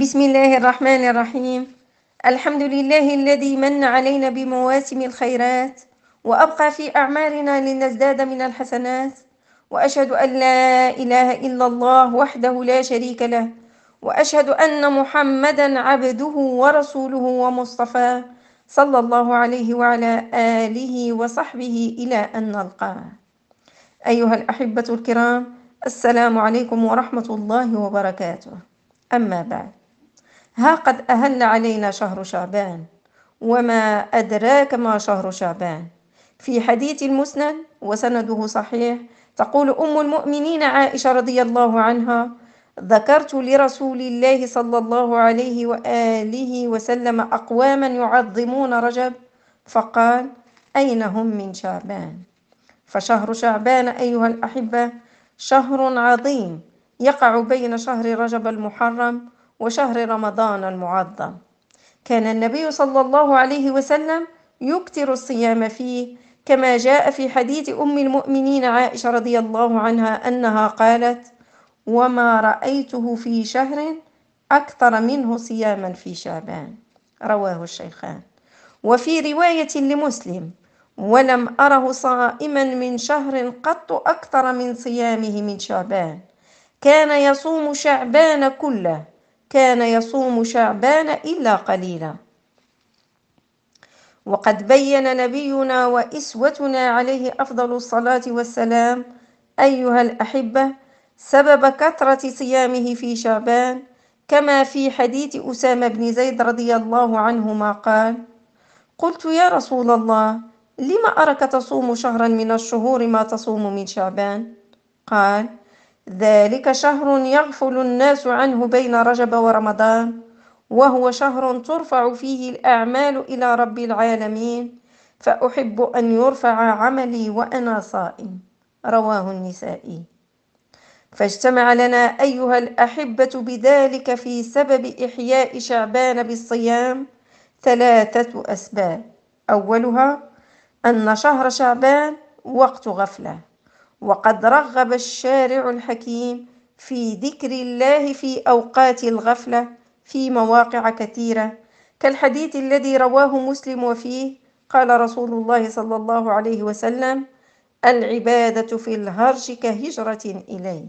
بسم الله الرحمن الرحيم الحمد لله الذي من علينا بمواسم الخيرات وأبقى في أعمارنا لنزداد من الحسنات وأشهد أن لا إله إلا الله وحده لا شريك له وأشهد أن محمدا عبده ورسوله ومصطفاه صلى الله عليه وعلى آله وصحبه إلى أن نلقاه أيها الأحبة الكرام السلام عليكم ورحمة الله وبركاته أما بعد ها قد أهل علينا شهر شعبان وما أدراك ما شهر شعبان في حديث المسند وسنده صحيح تقول أم المؤمنين عائشة رضي الله عنها ذكرت لرسول الله صلى الله عليه وآله وسلم أقواما يعظمون رجب فقال أين هم من شعبان فشهر شعبان أيها الأحبة شهر عظيم يقع بين شهر رجب المحرم وشهر رمضان المعظم كان النبي صلى الله عليه وسلم يكثر الصيام فيه كما جاء في حديث ام المؤمنين عائشه رضي الله عنها انها قالت وما رايته في شهر اكثر منه صياما في شعبان رواه الشيخان وفي روايه لمسلم ولم أره صائما من شهر قط أكثر من صيامه من شعبان كان يصوم شعبان كله كان يصوم شعبان إلا قليلا وقد بين نبينا وإسوتنا عليه أفضل الصلاة والسلام أيها الأحبة سبب كثرة صيامه في شعبان كما في حديث أسامة بن زيد رضي الله عنهما قال قلت يا رسول الله لم أرك تصوم شهرا من الشهور ما تصوم من شعبان قال ذلك شهر يغفل الناس عنه بين رجب ورمضان وهو شهر ترفع فيه الأعمال إلى رب العالمين فأحب أن يرفع عملي وأنا صائم رواه النسائي فاجتمع لنا أيها الأحبة بذلك في سبب إحياء شعبان بالصيام ثلاثة أسباب أولها أن شهر شعبان وقت غفله وقد رغب الشارع الحكيم في ذكر الله في أوقات الغفلة في مواقع كثيرة كالحديث الذي رواه مسلم وفيه قال رسول الله صلى الله عليه وسلم العبادة في الهرج كهجرة إليه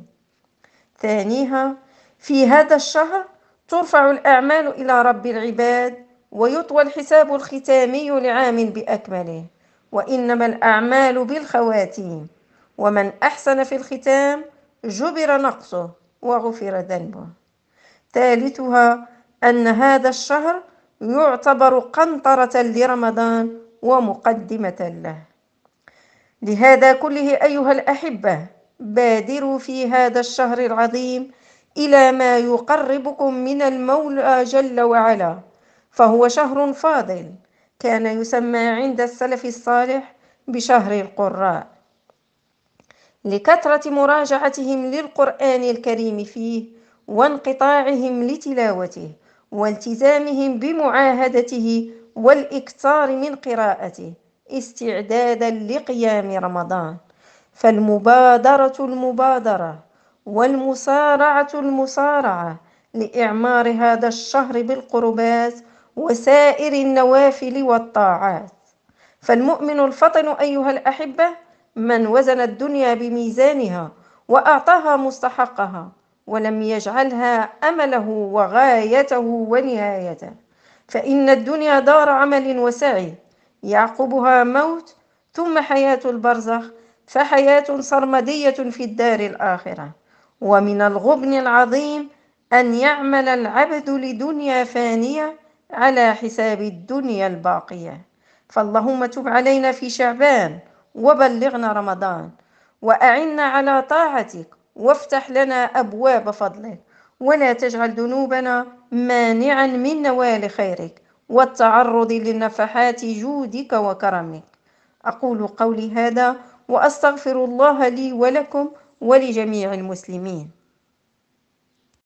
ثانيها في هذا الشهر ترفع الأعمال إلى رب العباد ويطوى الحساب الختامي لعام بأكمله وإنما الأعمال بالخواتيم ومن أحسن في الختام جبر نقصه وغفر ذنبه ثالثها أن هذا الشهر يعتبر قنطرة لرمضان ومقدمة له لهذا كله أيها الأحبة بادروا في هذا الشهر العظيم إلى ما يقربكم من المولى جل وعلا فهو شهر فاضل كان يسمى عند السلف الصالح بشهر القراء لكثرة مراجعتهم للقرآن الكريم فيه وانقطاعهم لتلاوته والتزامهم بمعاهدته والإكثار من قراءته استعدادا لقيام رمضان فالمبادرة المبادرة والمصارعة المصارعة لإعمار هذا الشهر بالقربات وسائر النوافل والطاعات فالمؤمن الفطن أيها الأحبة من وزن الدنيا بميزانها واعطاها مستحقها ولم يجعلها امله وغايته ونهايته فان الدنيا دار عمل وسعي يعقبها موت ثم حياه البرزخ فحياه سرمديه في الدار الاخره ومن الغبن العظيم ان يعمل العبد لدنيا فانيه على حساب الدنيا الباقيه فاللهم تب علينا في شعبان وبلغنا رمضان وأعنا على طاعتك وافتح لنا أبواب فضلك ولا تجعل ذنوبنا مانعا من نوال خيرك والتعرض لنفحات جودك وكرمك أقول قولي هذا وأستغفر الله لي ولكم ولجميع المسلمين